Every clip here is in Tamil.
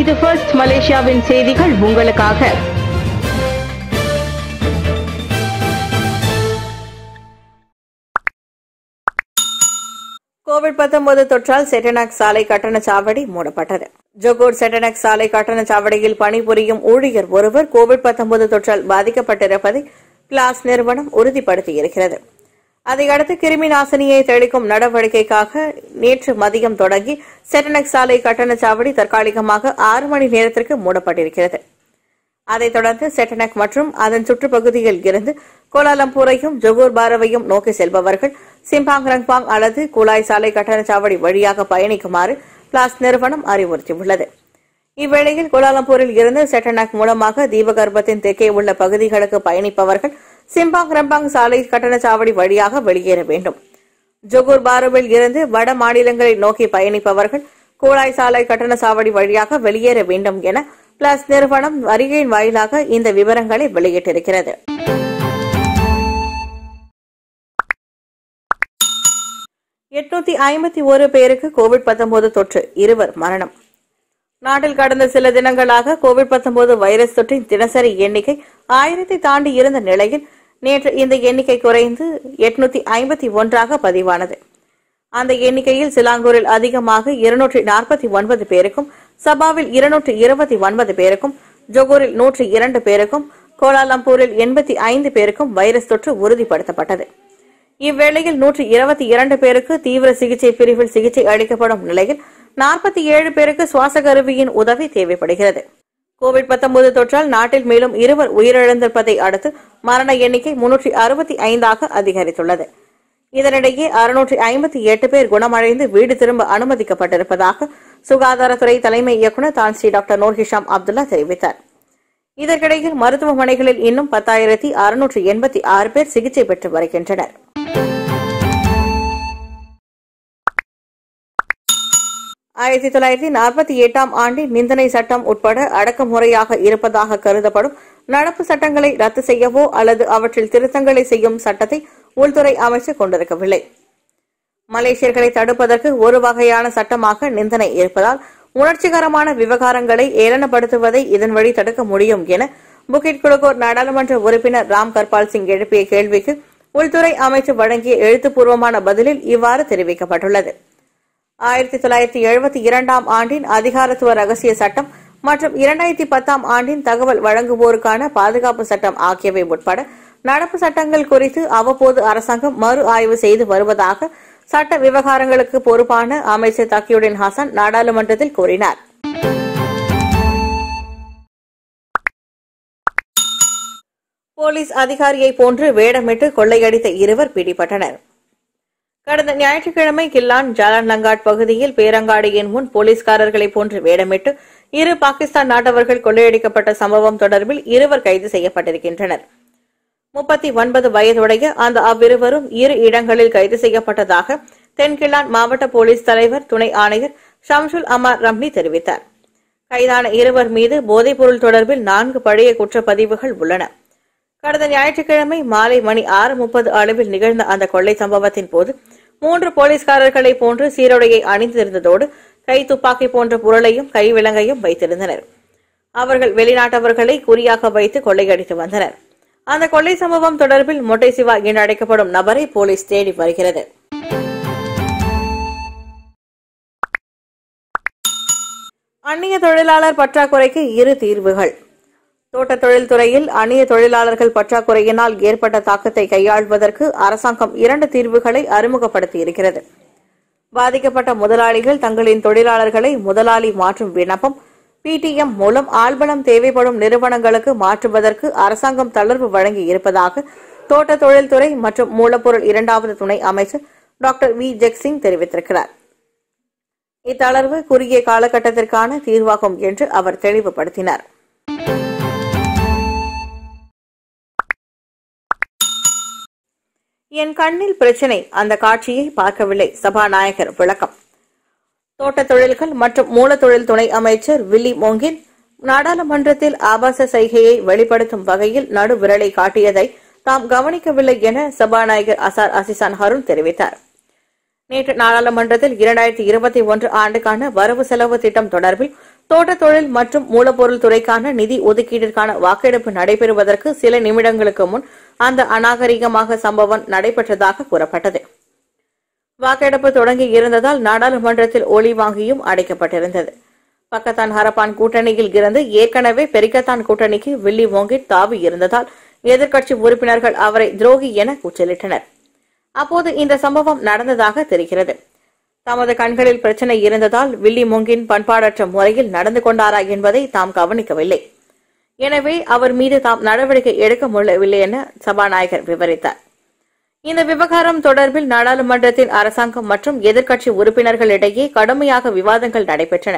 இது ஃபர்ஸ்ட் மலேசியாவின் செய்திகள் உங்களுக்காக கோவிட் பத்தொன்பது தொற்றால் செட்டனாக் சாலை கட்டண சாவடி மூடப்பட்டது ஜொகூர் செட்டனாக் சாலை கட்டண சாவடியில் பணிபுரியும் ஊழியர் ஒருவர் கோவிட் தொற்றால் பாதிக்கப்பட்டிருப்பதை கிளாஸ் நிறுவனம் உறுதிப்படுத்தியிருக்கிறது அதையடுத்து கிருமி நாசினியை தெளிக்கும் நடவடிக்கைக்காக நேற்று மதியம் தொடங்கி செட்டனக் சாலை கட்டணச்சாவடி தற்காலிகமாக ஆறு மணி நேரத்திற்கு மூடப்பட்டிருக்கிறது அதைத் தொடர்ந்து செட்டனக் மற்றும் அதன் சுற்றுப்பகுதியில் இருந்து கோலாலம்பூரையும் ஜொகூர் பாரவையும் நோக்கி செல்பவர்கள் சிம்பாங் ரங்பாங் அல்லது குழாய் சாலை கட்டணச்சாவடி வழியாக பயணிக்குமாறு பிளாஸ் நிறுவனம் அறிவுறுத்தியுள்ளது இவ்வேளையில் கோலாலம்பூரில் இருந்து செட்டனக் மூலமாக தீபகற்பத்தின் தெற்கே உள்ள பகுதிகளுக்கு பயணிப்பவர்கள் சிம்பாங் ரம்பாங் சாலை கட்டணச்சாவடி வழியாக வெளியேற வேண்டும் ஜொகூர் பாருவில் இருந்து வட மாநிலங்களை நோக்கி பயணிப்பவர்கள் கூழாய் சாலை கட்டணச்சாவடி வழியாக வெளியேற வேண்டும் என பிளஸ் நிறுவனம் அறிகையின் வாயிலாக இந்த விவரங்களை வெளியிட்டிருக்கிறது எட்நூத்தி ஐம்பத்தி ஒரு பேருக்கு கோவிட் தொற்று இருவர் மரணம் நாட்டில் கடந்த சில தினங்களாக கோவிட் வைரஸ் தொற்றின் தினசரி எண்ணிக்கை ஆயிரத்தை தாண்டி இருந்த நிலையில் நேற்று இந்த எண்ணிக்கை குறைந்து எட்நூத்தி ஐம்பத்தி ஒன்றாக பதிவானது அந்த எண்ணிக்கையில் சிலாங்கூரில் அதிகமாக இருநூற்றி நாற்பத்தி ஒன்பது பேருக்கும் சபாவில் இருநூற்றி இருபத்தி ஒன்பது பேருக்கும் ஜொகூரில் நூற்றி இரண்டு பேருக்கும் கோலாலம்பூரில் எண்பத்தி ஐந்து பேருக்கும் வைரஸ் தொற்று உறுதிப்படுத்தப்பட்டது இவ்வேளையில் நூற்றி இருபத்தி இரண்டு பேருக்கு தீவிர சிகிச்சை பிரிவில் சிகிச்சை அளிக்கப்படும் நிலையில் நாற்பத்தி ஏழு பேருக்கு சுவாச கருவியின் உதவி தேவைப்படுகிறது கோவிட் பத்தொன்பது தொற்றால் நாட்டில் மேலும் இருவர் உயிரிழந்திருப்பதை அடுத்து மரண எண்ணிக்கை முன்னூற்றி அறுபத்தி ஐந்தாக அதிகரித்துள்ளது இதனிடையே அறுநூற்றி ஐம்பத்தி எட்டு பேர் குணமடைந்து வீடு திரும்ப அனுமதிக்கப்பட்டிருப்பதாக சுகாதாரத்துறை தலைமை இயக்குநர் தான்ஸ்ரீ டாக்டர் நோர்ஹிஷாம் அப்துல்லா தெரிவித்தார் இதற்கிடையில் மருத்துவமனைகளில் இன்னும் பத்தாயிரத்தி அறுநூற்றி எண்பத்தி ஆறு பேர் சிகிச்சை பெற்று வருகின்றனர் ஆயிரத்தி தொள்ளாயிரத்தி நாற்பத்தி எட்டாம் ஆண்டு நிந்தனை சட்டம் உட்பட அடக்குமுறையாக இருப்பதாக கருதப்படும் நடப்பு சட்டங்களை ரத்து செய்யவோ அல்லது அவற்றில் திருத்தங்களை செய்யும் சட்டத்தை உள்துறை அமைச்சர் கொண்டிருக்கவில்லை மலேசியர்களை தடுப்பதற்கு ஒரு வகையான சட்டமாக நிந்தனை இருப்பதால் உணர்ச்சிகரமான விவகாரங்களை ஏளனப்படுத்துவதை இதன் வழி தடுக்க முடியும் என புகிட் குழுக்கோர் நாடாளுமன்ற உறுப்பினர் ராம் கர்பால் சிங் எழுப்பிய கேள்விக்கு உள்துறை அமைச்சர் வழங்கிய எழுத்துப்பூர்வமான பதிலில் இவ்வாறு தெரிவிக்கப்பட்டுள்ளது ஆயிரத்தி தொள்ளாயிரத்தி எழுபத்தி இரண்டாம் ஆண்டின் அதிகாரத்துவ ரகசிய சட்டம் மற்றும் இரண்டாயிரத்தி பத்தாம் ஆண்டின் தகவல் வழங்குவோருக்கான பாதுகாப்பு சட்டம் ஆகியவை உட்பட நடப்பு சட்டங்கள் குறித்து அவ்வப்போது அரசாங்கம் மறு ஆய்வு செய்து வருவதாக சட்ட விவகாரங்களுக்கு பொறுப்பான அமைச்சர் தக்கியுடன் ஹசன் நாடாளுமன்றத்தில் கூறினார் போலீஸ் அதிகாரியை போன்று வேடமிட்டு கொள்ளையடித்த இருவர் பிடிபட்டனர் கடந்த ஞாயிற்றுக்கிழமை கில்லான் ஜாலான் லங்காட் பகுதியில் பேரங்காடியின் முன் போலீஸ்காரர்களை போன்று வேடமிட்டு இரு பாகிஸ்தான் நாட்டவர்கள் கொள்ளையடிக்கப்பட்ட சம்பவம் தொடர்பில் இருவர் கைது செய்யப்பட்டிருக்கின்றனர் முப்பத்தி ஒன்பது வயதுடைய அந்த அவ்விருவரும் இரு இடங்களில் கைது செய்யப்பட்டதாக தென்கிழான் மாவட்ட போலீஸ் தலைவர் துணை ஆணையர் ஷம்ஷுல் அமர் ரம்னி தெரிவித்தார் கைதான இருவர் மீது போதைப்பொருள் தொடர்பில் நான்கு பழைய குற்றப்பதிவுகள் உள்ளன கடந்த ஞாயிற்றுக்கிழமை மாலை மணி ஆறு முப்பது அளவில் நிகழ்ந்த அந்த கொள்ளை சம்பவத்தின் போது மூன்று போலீஸ்காரர்களை போன்று சீருடையை அணிந்திருந்ததோடு கை துப்பாக்கி போன்ற பொருளையும் கைவிலங்கையும் வைத்திருந்தனர் அவர்கள் வெளிநாட்டவர்களை குறியாக வைத்து கொள்ளையடித்து வந்தனர் அந்த கொள்ளை சம்பவம் தொடர்பில் மொட்டை சிவா என்று அழைக்கப்படும் நபரை போலீஸ் தேடி வருகிறது அந்நிய தொழிலாளர் பற்றாக்குறைக்கு இரு தீர்வுகள் தோட்ட தொழில்துறையில் அந்நிய தொழிலாளர்கள் பற்றாக்குறையினால் ஏற்பட்ட தாக்கத்தை கையாள்வதற்கு அரசாங்கம் இரண்டு தீர்வுகளை அறிமுகப்படுத்தியிருக்கிறது பாதிக்கப்பட்ட முதலாளிகள் தங்களின் தொழிலாளர்களை முதலாளி மாற்றும் விண்ணப்பம் பிடிஎம் மூலம் ஆள்பலம் தேவைப்படும் நிறுவனங்களுக்கு மாற்றுவதற்கு அரசாங்கம் தளர்வு வழங்கி இருப்பதாக தோட்ட தொழில்துறை மற்றும் மூலப்பொருள் இரண்டாவது துணை அமைச்சர் டாக்டர் வி ஜெக்சிங் தெரிவித்திருக்கிறார் இத்தளர்வு குறுகிய காலகட்டத்திற்கான தீர்வாகும் என்று அவர் தெளிவுபடுத்தினார் என் கண்ணில் பிரச்சனை அந்த காட்சியை பார்க்கவில்லை சபாநாயகர் விளக்கம் தோட்ட தொழில்கள் மற்றும் மூலத்தொழில் துணை அமைச்சர் வில்லி மோங்கின் நாடாளுமன்றத்தில் ஆபாச சைகையை வெளிப்படுத்தும் வகையில் நடுவிரலை காட்டியதை தாம் கவனிக்கவில்லை என சபாநாயகர் அசார் அசிசான் ஹருண் தெரிவித்தார் நேற்று நாடாளுமன்றத்தில் இரண்டாயிரத்தி இருபத்தி ஒன்று ஆண்டுக்கான வரவு செலவு திட்டம் தொடர்பில் தோட்ட தொழில் மற்றும் மூலப்பொருள் துறைக்கான நிதி ஒதுக்கீட்டிற்கான வாக்கெடுப்பு நடைபெறுவதற்கு சில நிமிடங்களுக்கு முன் அந்த அநாகரிகமாக சம்பவம் நடைபெற்றதாக கூறப்பட்டது வாக்கெடுப்பு தொடங்கி இருந்ததால் நாடாளுமன்றத்தில் ஒளி வாங்கியும் அடைக்கப்பட்டிருந்தது பக்கத்தான் ஹரப்பான் கூட்டணியில் இருந்து ஏற்கனவே பெரிக்கத்தான் கூட்டணிக்கு வில்லி ஓங்கி தாவி இருந்ததால் எதிர்க்கட்சி உறுப்பினர்கள் அவரை துரோகி என கூச்சலிட்டனர் அப்போது இந்த சம்பவம் நடந்ததாக தெரிகிறது தமது கண்களில் பிரச்சனை இருந்ததால் வில்லி மொங்கின் பண்பாடற்ற முறையில் நடந்து கொண்டாரா என்பதை தாம் கவனிக்கவில்லை எனவே அவர் மீது தாம் நடவடிக்கை எடுக்க முடியவில்லை என சபாநாயகர் விவரித்தார் இந்த விவகாரம் தொடர்பில் நாடாளுமன்றத்தின் அரசாங்கம் மற்றும் எதிர்க்கட்சி உறுப்பினர்களிடையே கடுமையாக விவாதங்கள் நடைபெற்றன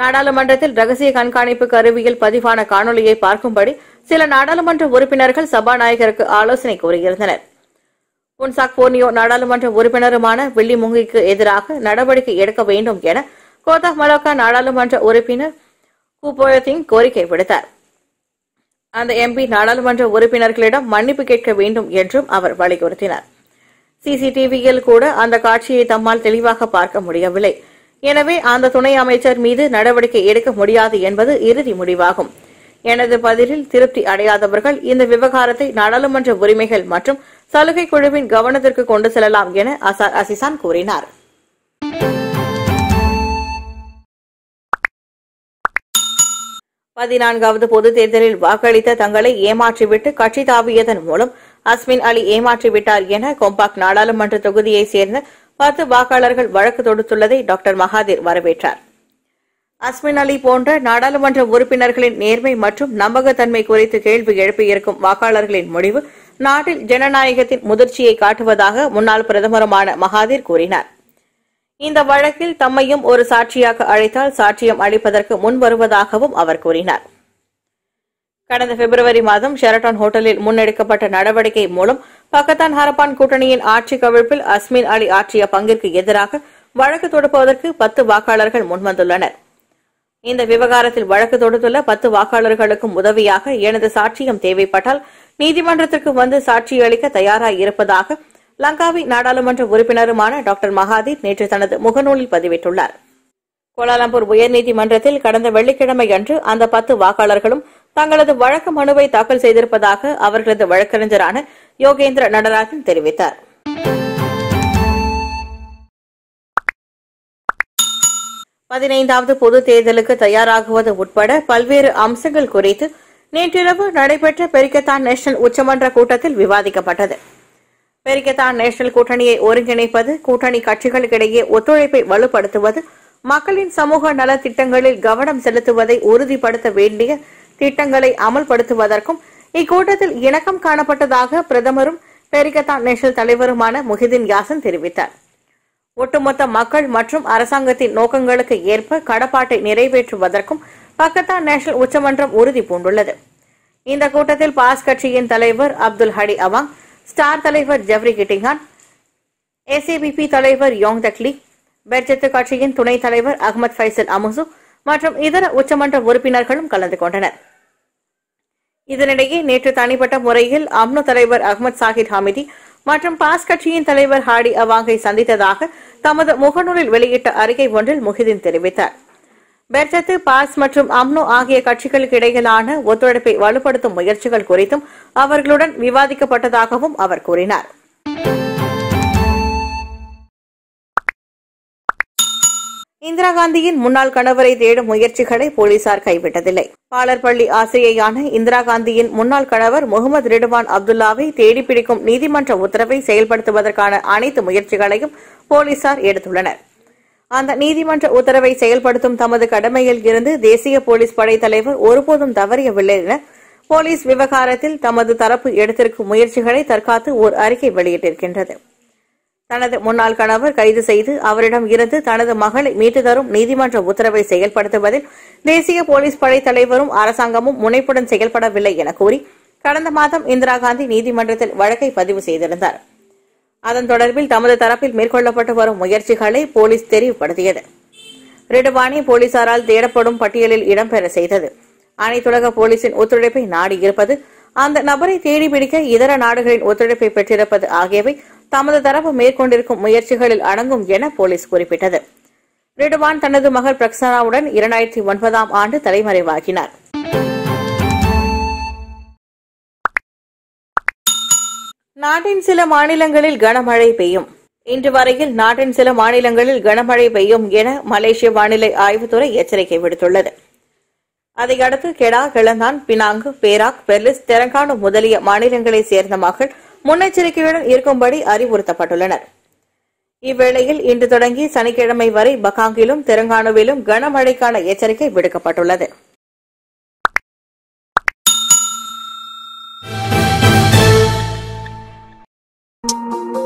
நாடாளுமன்றத்தில் ரகசிய கண்காணிப்பு கருவியில் பதிவான காணொலியை பார்க்கும்படி சில நாடாளுமன்ற உறுப்பினர்கள் சபாநாயகருக்கு ஆலோசனை கூறியிருந்தனர் புன்சாக் போனியோ நாடாளுமன்ற உறுப்பினருமான வில்லி முங்கிக்கு எதிராக நடவடிக்கை எடுக்க வேண்டும் என கோதா மலோகா நாடாளுமன்ற உறுப்பினர் குபோயத்தின் கோரிக்கை விடுத்தார் அந்த எம்பி நாடாளுமன்ற உறுப்பினர்களிடம் மன்னிப்பு கேட்க வேண்டும் என்றும் அவர் வலியுறுத்தினார் சிசிடிவியில் கூட அந்த காட்சியை தம்மால் தெளிவாக பார்க்க முடியவில்லை எனவே அந்த துணை அமைச்சர் மீது நடவடிக்கை எடுக்க முடியாது என்பது இறுதி முடிவாகும் எனது பதிலில் திருப்தி அடையாதவர்கள் இந்த விவகாரத்தை நாடாளுமன்ற உரிமைகள் மற்றும் சலுகை குழுவின் கவனத்திற்கு கொண்டு செல்லலாம் என அசார் அசிசான் கூறினாா் பதினான்காவது பொது தேர்தலில் வாக்களித்த தங்களை ஏமாற்றிவிட்டு கட்சி தாவியதன் மூலம் அஸ்மின் அலி ஏமாற்றிவிட்டார் என கொம்பாக் நாடாளுமன்ற தொகுதியைச் சேர்ந்த பத்து வாக்காளர்கள் வழக்கு தொடுத்துள்ளதை டாக்டர் மகாதீர் வரவேற்றார் அஸ்மின் அலி போன்ற நாடாளுமன்ற உறுப்பினர்களின் நேர்மை மற்றும் நம்பகத்தன்மை குறித்து கேள்வி எழுப்பியிருக்கும் வாக்காளர்களின் முடிவு நாட்டில் ஜனநாயகத்தின் முதிர்ச்சியை காட்டுவதாக முன்னாள் பிரதமருமான மகாதீர் கூறினார் இந்த வழக்கில் தம்மையும் ஒரு சாட்சியாக அழைத்தால் சாட்சியம் அளிப்பதற்கு முன் வருவதாகவும் அவர் கூறினார் கடந்த பிப்ரவரி மாதம் ஷெரட்டான் ஹோட்டலில் முன்னெடுக்கப்பட்ட நடவடிக்கை மூலம் பக்கத்தான் ஹரப்பான் கூட்டணியின் ஆட்சி கவிழ்ப்பில் அஸ்மின் அலி ஆற்றிய பங்கிற்கு எதிராக வழக்கு தொடுப்பதற்கு பத்து வாக்காளர்கள் முன்வந்துள்ளனர் இந்த விவகாரத்தில் வழக்கு தொடுத்துள்ள பத்து வாக்காளர்களுக்கும் உதவியாக எனது சாட்சியம் தேவைப்பட்டால் நீதிமன்றத்திற்கு வந்து சாட்சியளிக்க தயாராக இருப்பதாக லங்காவின் நாடாளுமன்ற உறுப்பினருமான டாக்டர் மகாதீர் நேற்று தனது முகநூலில் பதிவிட்டுள்ளார் கோலாலம்பூர் உயர்நீதிமன்றத்தில் கடந்த வெள்ளிக்கிழமை அன்று அந்த பத்து வாக்காளர்களும் தங்களது வழக்கு மனுவை தாக்கல் செய்திருப்பதாக அவர்களது வழக்கறிஞரான யோகேந்திர நடராஜன் தெரிவித்தார் பதினைந்தாவது பொது தேர்தலுக்கு தயாராகுவது உட்பட பல்வேறு அம்சங்கள் குறித்து நேற்றிரவு நடைபெற்ற பெரிக்கத்தான் நேஷனல் உச்சமன்ற கூட்டத்தில் விவாதிக்கப்பட்டது பெரிகதான் நேஷனல் கூட்டணியை ஒருங்கிணைப்பது கூட்டணி கட்சிகளுக்கிடையே ஒத்துழைப்பை வலுப்படுத்துவது மக்களின் சமூக நல திட்டங்களில் கவனம் செலுத்துவதை உறுதிப்படுத்த வேண்டிய திட்டங்களை அமல்படுத்துவதற்கும் இக்கூட்டத்தில் இணக்கம் காணப்பட்டதாக பிரதமரும் பெரிகத்தான் நேஷனல் தலைவருமான முஹிதீன் யாசன் தெரிவித்தார் ஒட்டுமொத்த மக்கள் மற்றும் அரசாங்கத்தின் நோக்கங்களுக்கு ஏற்ப கடப்பாட்டை நிறைவேற்றுவதற்கும் பக்கத்தான் நேஷனல் உச்சமன்றம் உறுதி பூண்டுள்ளது இந்த கூட்டத்தில் பாஸ் கட்சியின் தலைவர் அப்துல் ஹடி அவாங் ஸ்டார் தலைவர் ஜவ்ரி கிட்டிங்கான் ஏசிபிபி தலைவர் யோங் தக்லி பெர்ஜத்து கட்சியின் துணைத் தலைவர் அகமது ஃபைசல் அமுசு மற்றும் இதர உச்சமன்ற உறுப்பினர்களும் கலந்து கொண்டனர் இதனிடையே நேற்று தனிப்பட்ட முறையில் அம்னு தலைவர் அகமது சாஹித் ஹாமிதி மற்றும் பாஸ் கட்சியின் தலைவர் ஹாடி அவாங்கை சந்தித்ததாக தமது முகநூலில் வெளியிட்ட அறிக்கை ஒன்றில் முஹிதீன் தெரிவித்தார் பெர்ஜத்து பாஸ் மற்றும் அம்னோ ஆகிய கட்சிகளுக்கு இடையிலான ஒத்துழைப்பை வலுப்படுத்தும் முயற்சிகள் குறித்தும் அவர்களுடன் விவாதிக்கப்பட்டதாகவும் அவர் கூறினார் இந்திரா காந்தியின் முன்னாள் கணவரை தேடும் முயற்சிகளை போலீசார் கைவிட்டதில்லை பாலர்பள்ளி ஆசிரியையான இந்திரா காந்தியின் முன்னாள் கணவர் முகமது ரிடுவான் அப்துல்லாவை தேடிப்பிடிக்கும் நீதிமன்ற உத்தரவை செயல்படுத்துவதற்கான அனைத்து முயற்சிகளையும் போலீசார் எடுத்துள்ளனா் அந்த நீதிமன்ற உத்தரவை செயல்படுத்தும் தமது கடமையில் இருந்து தேசிய போலீஸ் படை தலைவர் ஒருபோதும் தவறியவில்லை என போலீஸ் விவகாரத்தில் தமது தரப்பு எடுத்திருக்கும் முயற்சிகளை தற்காத்து ஓர் அறிக்கை வெளியிட்டிருக்கின்றது தனது முன்னாள் கணவர் கைது செய்து அவரிடம் இருந்து தனது மகளை மீட்டு தரும் நீதிமன்ற உத்தரவை செயல்படுத்துவதில் தேசிய போலீஸ் படை தலைவரும் அரசாங்கமும் முனைப்புடன் செயல்படவில்லை என கூறி கடந்த மாதம் இந்திரா காந்தி நீதிமன்றத்தில் வழக்கை பதிவு செய்திருந்தாா் அதன் தொடர்பில் தமது தரப்பில் மேற்கொள்ளப்பட்டு வரும் முயற்சிகளை போலீஸ் தெரிவுபடுத்தியது ரிடுவானி போலீசாரால் தேடப்படும் பட்டியலில் இடம்பெற செய்தது அனைத்துலக போலீசின் ஒத்துழைப்பை நாடி இருப்பது அந்த நபரை தேடி பிடிக்க இதர நாடுகளின் ஒத்துழைப்பை பெற்றிருப்பது ஆகியவை தமது தரப்பு மேற்கொண்டிருக்கும் முயற்சிகளில் அடங்கும் என போலீஸ் குறிப்பிட்டது ரிடுவான் தனது மகள் பிரக்சனாவுடன் இரண்டாயிரத்தி ஒன்பதாம் ஆண்டு தலைமறைவாகினாா் நாட்டின் சில மாநிலங்களில் கனமழை பெய்யும் இன்று வரையில் நாட்டின் சில மாநிலங்களில் கனமழை பெய்யும் என மலேசிய வானிலை ஆய்வுத்துறை எச்சரிக்கை விடுத்துள்ளது அதையடுத்து Kedah Kelantan Penang Perak Perlis Telangana முதலிய மாநிலங்களைச் சேர்ந்த மக்கள் முன்னெச்சரிக்கையுடன் இருக்கும்படி அறிவுறுத்தப்பட்டுள்ளனர் இவ்வேளையில் இன்று தொடங்கி சனிக்கிழமை வரை பகாங்கிலும் தெலங்கானாவிலும் கனமழைக்கான எச்சரிக்கை விடுக்கப்பட்டுள்ளது Thank you.